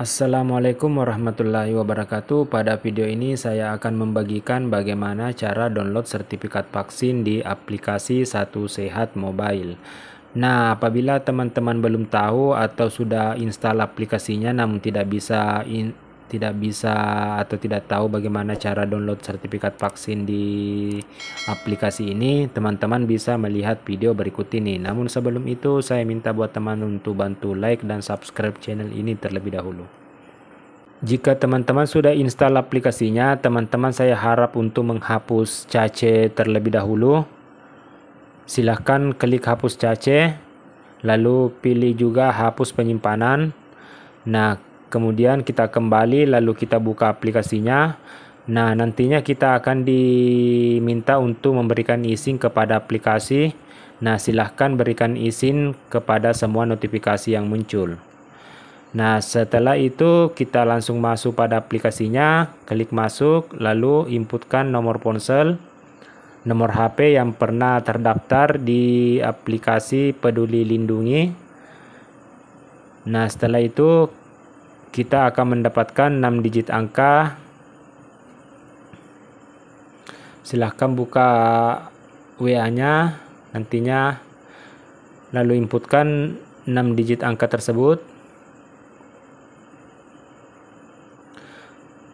Assalamualaikum warahmatullahi wabarakatuh. Pada video ini saya akan membagikan bagaimana cara download sertifikat vaksin di aplikasi Satu Sehat Mobile. Nah, apabila teman-teman belum tahu atau sudah install aplikasinya namun tidak bisa tidak bisa atau tidak tahu bagaimana cara download sertifikat vaksin di aplikasi ini, teman-teman bisa melihat video berikut ini. Namun sebelum itu, saya minta buat teman untuk bantu like dan subscribe channel ini terlebih dahulu. Jika teman-teman sudah install aplikasinya, teman-teman saya harap untuk menghapus cache terlebih dahulu. Silahkan klik hapus cache, lalu pilih juga hapus penyimpanan. Nah, kemudian kita kembali lalu kita buka aplikasinya nah nantinya kita akan diminta untuk memberikan izin kepada aplikasi nah silahkan berikan izin kepada semua notifikasi yang muncul Nah, setelah itu kita langsung masuk pada aplikasinya, klik masuk, lalu inputkan nomor ponsel, nomor HP yang pernah terdaftar di aplikasi Peduli Lindungi. Nah, setelah itu kita akan mendapatkan 6 digit angka. Silahkan buka WA-nya nantinya lalu inputkan 6 digit angka tersebut.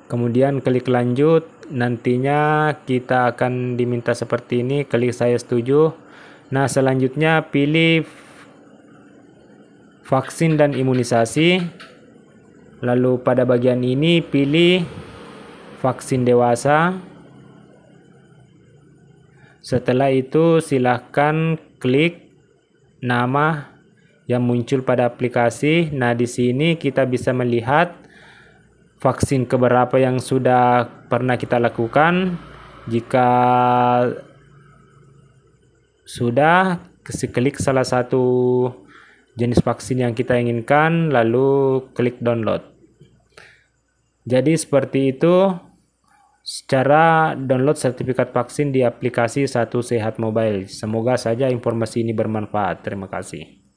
Kemudian klik lanjut, nantinya kita akan diminta seperti ini, klik saya setuju. Nah, selanjutnya pilih vaksin dan imunisasi. Lalu pada bagian ini pilih vaksin dewasa. Setelah itu silahkan klik nama yang muncul pada aplikasi. Nah, di sini kita bisa melihat vaksin keberapa yang sudah pernah kita lakukan. Jika sudah, klik salah satu jenis vaksin yang kita inginkan, lalu klik download. Jadi seperti itu secara download sertifikat vaksin di aplikasi Satu Sehat Mobile. Semoga saja informasi ini bermanfaat. Terima kasih.